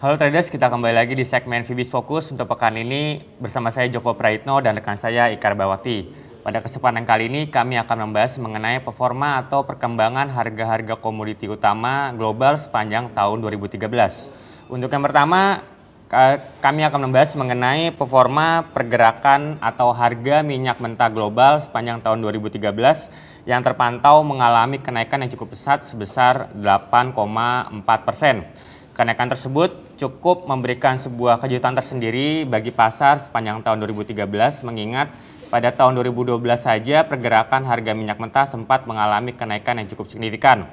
Halo traders, kita kembali lagi di segmen Vibis Fokus untuk pekan ini bersama saya Joko Praitno dan rekan saya Ikar Bawati. Pada kesempatan kali ini kami akan membahas mengenai performa atau perkembangan harga-harga komoditi utama global sepanjang tahun 2013. Untuk yang pertama, kami akan membahas mengenai performa pergerakan atau harga minyak mentah global sepanjang tahun 2013 yang terpantau mengalami kenaikan yang cukup pesat sebesar 8,4 persen. Kenaikan tersebut cukup memberikan sebuah kejutan tersendiri bagi pasar sepanjang tahun 2013 mengingat pada tahun 2012 saja pergerakan harga minyak mentah sempat mengalami kenaikan yang cukup signifikan.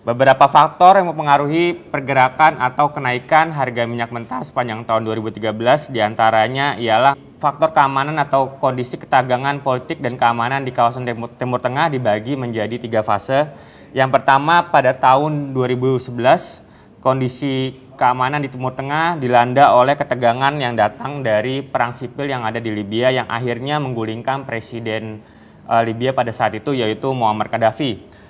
Beberapa faktor yang mempengaruhi pergerakan atau kenaikan harga minyak mentah sepanjang tahun 2013 diantaranya ialah faktor keamanan atau kondisi ketegangan politik dan keamanan di kawasan Timur Tengah dibagi menjadi tiga fase. Yang pertama pada tahun 2011 kondisi keamanan di Timur Tengah dilanda oleh ketegangan yang datang dari perang sipil yang ada di Libya yang akhirnya menggulingkan presiden uh, Libya pada saat itu yaitu Muammar Gaddafi.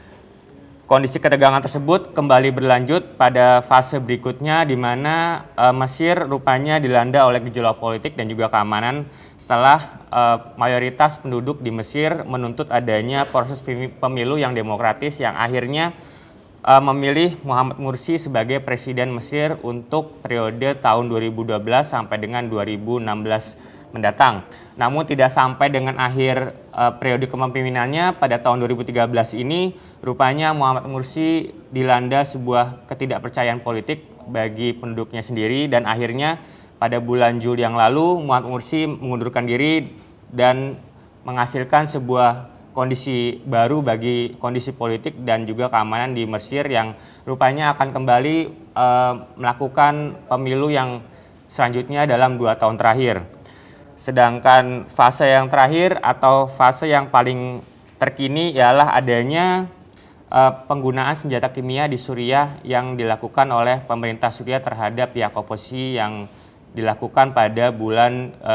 Kondisi ketegangan tersebut kembali berlanjut pada fase berikutnya di mana uh, Mesir rupanya dilanda oleh gejolak politik dan juga keamanan setelah uh, mayoritas penduduk di Mesir menuntut adanya proses pemilu yang demokratis yang akhirnya uh, memilih Muhammad Mursi sebagai presiden Mesir untuk periode tahun 2012 sampai dengan 2016 mendatang. Namun tidak sampai dengan akhir uh, periode kepemimpinannya pada tahun 2013 ini rupanya Muhammad Mursi dilanda sebuah ketidakpercayaan politik bagi penduduknya sendiri dan akhirnya pada bulan Juli yang lalu Muhammad Mursi mengundurkan diri dan menghasilkan sebuah kondisi baru bagi kondisi politik dan juga keamanan di Mesir yang rupanya akan kembali e, melakukan pemilu yang selanjutnya dalam dua tahun terakhir. Sedangkan fase yang terakhir atau fase yang paling terkini ialah adanya e, penggunaan senjata kimia di Suriah yang dilakukan oleh pemerintah Suriah terhadap pihak oposisi yang dilakukan pada bulan e,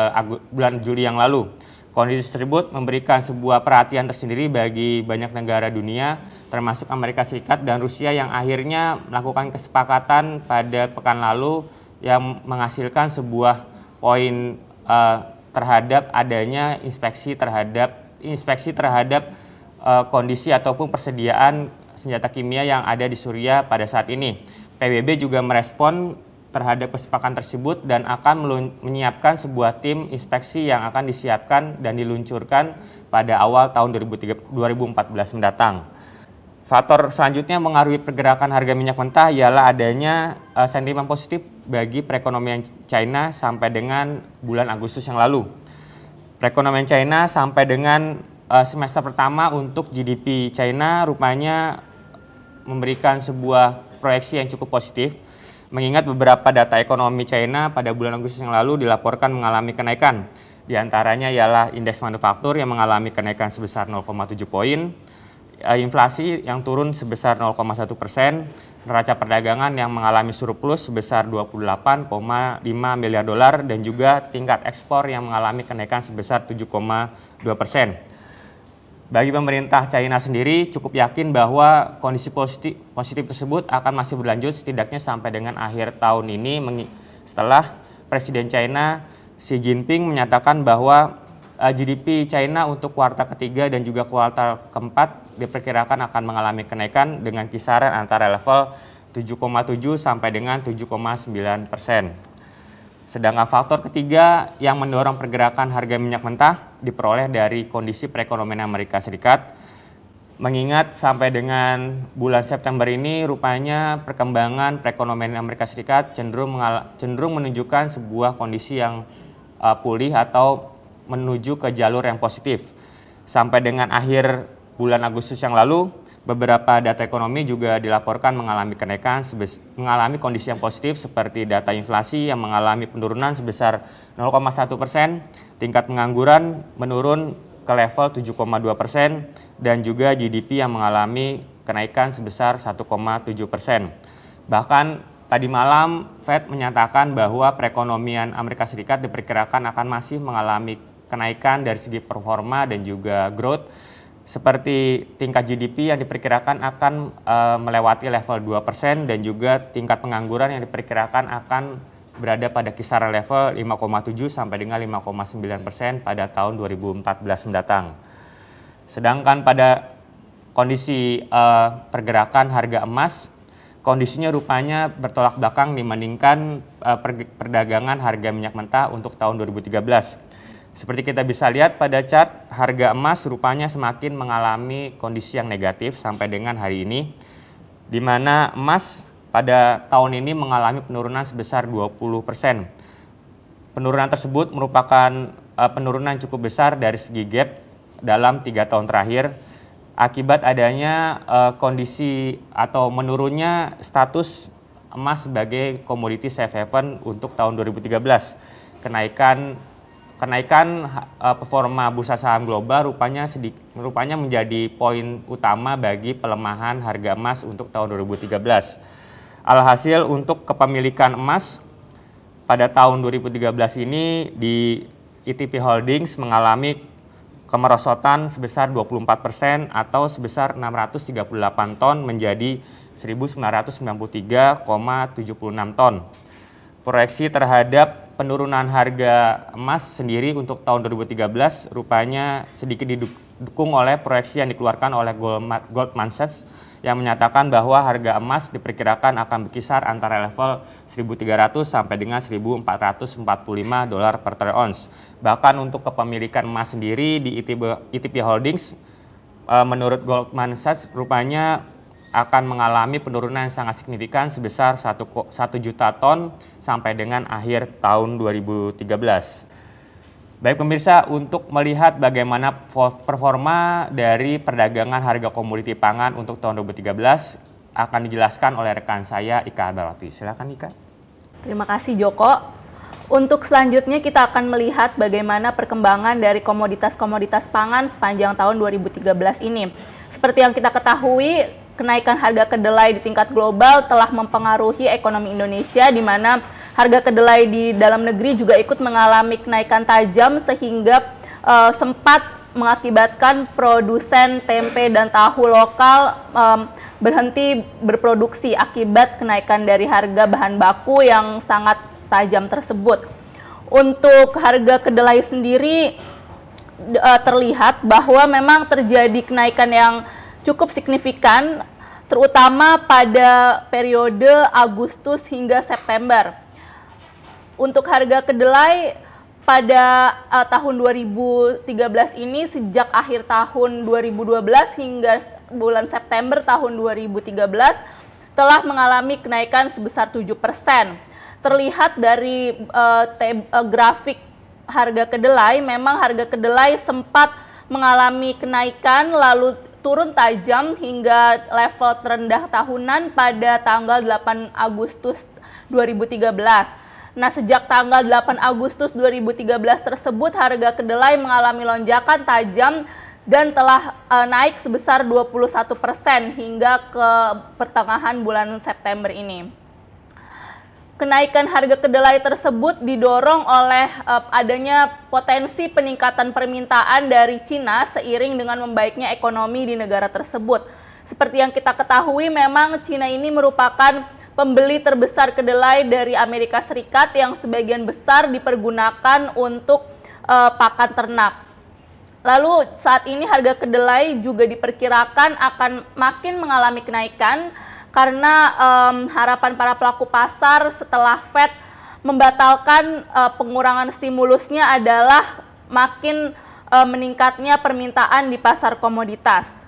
bulan Juli yang lalu Kondisi tersebut memberikan sebuah perhatian tersendiri bagi banyak negara dunia, termasuk Amerika Serikat dan Rusia yang akhirnya melakukan kesepakatan pada pekan lalu yang menghasilkan sebuah poin uh, terhadap adanya inspeksi terhadap inspeksi terhadap uh, kondisi ataupun persediaan senjata kimia yang ada di Suriah pada saat ini. PBB juga merespon terhadap kesepakatan tersebut dan akan menyiapkan sebuah tim inspeksi yang akan disiapkan dan diluncurkan pada awal tahun 2014 mendatang. Faktor selanjutnya mengaruhi pergerakan harga minyak mentah ialah adanya eh, sentimen positif bagi perekonomian China sampai dengan bulan Agustus yang lalu. Perekonomian China sampai dengan eh, semester pertama untuk GDP China rupanya memberikan sebuah proyeksi yang cukup positif mengingat beberapa data ekonomi China pada bulan Agustus yang lalu dilaporkan mengalami kenaikan. Di antaranya ialah indeks manufaktur yang mengalami kenaikan sebesar 0,7 poin, eh, inflasi yang turun sebesar 0,1 persen, neraca perdagangan yang mengalami surplus sebesar 28,5 miliar dolar, dan juga tingkat ekspor yang mengalami kenaikan sebesar 7,2 persen. Bagi pemerintah China sendiri cukup yakin bahwa kondisi positif, positif tersebut akan masih berlanjut setidaknya sampai dengan akhir tahun ini setelah Presiden China Xi Jinping menyatakan bahwa eh, GDP China untuk kuartal ketiga dan juga kuartal keempat diperkirakan akan mengalami kenaikan dengan kisaran antara level 7,7 sampai dengan 7,9 persen. Sedangkan faktor ketiga yang mendorong pergerakan harga minyak mentah diperoleh dari kondisi perekonomian Amerika Serikat. Mengingat sampai dengan bulan September ini rupanya perkembangan perekonomian Amerika Serikat cenderung cenderung menunjukkan sebuah kondisi yang uh, pulih atau menuju ke jalur yang positif. Sampai dengan akhir bulan Agustus yang lalu Beberapa data ekonomi juga dilaporkan mengalami kenaikan, mengalami kondisi yang positif seperti data inflasi yang mengalami penurunan sebesar 0,1 persen, tingkat pengangguran menurun ke level 7,2 persen, dan juga GDP yang mengalami kenaikan sebesar 1,7 persen. Bahkan tadi malam Fed menyatakan bahwa perekonomian Amerika Serikat diperkirakan akan masih mengalami kenaikan dari segi performa dan juga growth seperti tingkat GDP yang diperkirakan akan uh, melewati level 2% dan juga tingkat pengangguran yang diperkirakan akan berada pada kisaran level 5,7 sampai dengan 5,9% pada tahun 2014 mendatang. Sedangkan pada kondisi uh, pergerakan harga emas kondisinya rupanya bertolak belakang dibandingkan uh, perdagangan harga minyak mentah untuk tahun 2013 seperti kita bisa lihat pada chart, harga emas rupanya semakin mengalami kondisi yang negatif sampai dengan hari ini, di mana emas pada tahun ini mengalami penurunan sebesar 20%. Penurunan tersebut merupakan eh, penurunan cukup besar dari segi gap dalam tiga tahun terakhir akibat adanya eh, kondisi atau menurunnya status emas sebagai komoditi safe haven untuk tahun 2013. Kenaikan kenaikan eh, performa bursa saham global rupanya sedikit rupanya menjadi poin utama bagi pelemahan harga emas untuk tahun 2013. Alhasil untuk kepemilikan emas pada tahun 2013 ini di ITP Holdings mengalami kemerosotan sebesar 24 persen atau sebesar 638 ton menjadi 1993,76 ton. Proyeksi terhadap penurunan harga emas sendiri untuk tahun 2013 rupanya sedikit didukung oleh proyeksi yang dikeluarkan oleh Goldman Sachs yang menyatakan bahwa harga emas diperkirakan akan berkisar antara level 1.300 sampai dengan 1.445 dolar per troy ounce. Bahkan untuk kepemilikan emas sendiri di ETP Holdings, eh, menurut Goldman Sachs rupanya akan mengalami penurunan yang sangat signifikan sebesar 1, 1 juta ton sampai dengan akhir tahun 2013. Baik pemirsa, untuk melihat bagaimana performa dari perdagangan harga komoditi pangan untuk tahun 2013 akan dijelaskan oleh rekan saya Ika Adalati. Silakan Ika. Terima kasih Joko. Untuk selanjutnya kita akan melihat bagaimana perkembangan dari komoditas-komoditas pangan sepanjang tahun 2013 ini. Seperti yang kita ketahui, kenaikan harga kedelai di tingkat global telah mempengaruhi ekonomi Indonesia di mana harga kedelai di dalam negeri juga ikut mengalami kenaikan tajam sehingga uh, sempat mengakibatkan produsen tempe dan tahu lokal um, berhenti berproduksi akibat kenaikan dari harga bahan baku yang sangat tajam tersebut. Untuk harga kedelai sendiri eh, terlihat bahwa memang terjadi kenaikan yang cukup signifikan terutama pada periode Agustus hingga September. Untuk harga kedelai pada uh, tahun 2013 ini sejak akhir tahun 2012 hingga bulan September tahun 2013 telah mengalami kenaikan sebesar 7%. Terlihat dari uh, uh, grafik harga kedelai memang harga kedelai sempat mengalami kenaikan lalu turun tajam hingga level terendah tahunan pada tanggal 8 Agustus 2013. Nah, sejak tanggal 8 Agustus 2013 tersebut harga kedelai mengalami lonjakan tajam dan telah e, naik sebesar 21% hingga ke pertengahan bulan September ini kenaikan harga kedelai tersebut didorong oleh uh, adanya potensi peningkatan permintaan dari Cina seiring dengan membaiknya ekonomi di negara tersebut. Seperti yang kita ketahui memang Cina ini merupakan pembeli terbesar kedelai dari Amerika Serikat yang sebagian besar dipergunakan untuk uh, pakan ternak. Lalu saat ini harga kedelai juga diperkirakan akan makin mengalami kenaikan karena um, harapan para pelaku pasar setelah Fed membatalkan uh, pengurangan stimulusnya adalah makin uh, meningkatnya permintaan di pasar komoditas.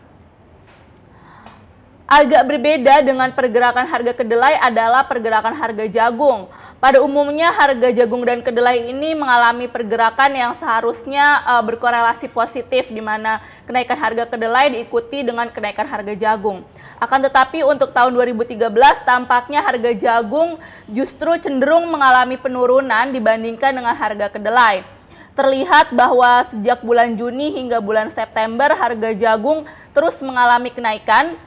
Agak berbeda dengan pergerakan harga kedelai adalah pergerakan harga jagung. Pada umumnya harga jagung dan kedelai ini mengalami pergerakan yang seharusnya uh, berkorelasi positif di mana kenaikan harga kedelai diikuti dengan kenaikan harga jagung. Akan tetapi untuk tahun 2013 tampaknya harga jagung justru cenderung mengalami penurunan dibandingkan dengan harga kedelai. Terlihat bahwa sejak bulan Juni hingga bulan September harga jagung terus mengalami kenaikan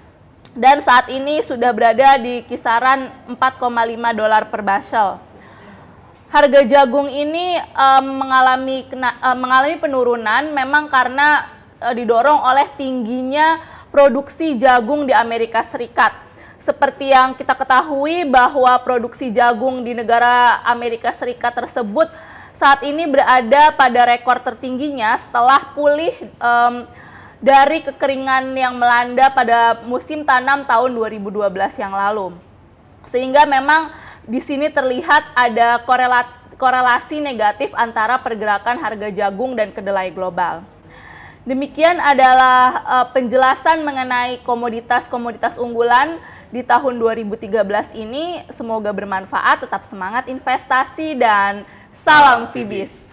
dan saat ini sudah berada di kisaran 4,5 dolar per bushel. Harga jagung ini um, mengalami kena, um, mengalami penurunan memang karena uh, didorong oleh tingginya produksi jagung di Amerika Serikat. Seperti yang kita ketahui bahwa produksi jagung di negara Amerika Serikat tersebut saat ini berada pada rekor tertingginya setelah pulih um, dari kekeringan yang melanda pada musim tanam tahun 2012 yang lalu. Sehingga memang di sini terlihat ada korelat, korelasi negatif antara pergerakan harga jagung dan kedelai global. Demikian adalah uh, penjelasan mengenai komoditas-komoditas unggulan di tahun 2013 ini. Semoga bermanfaat, tetap semangat investasi dan salam Fibis.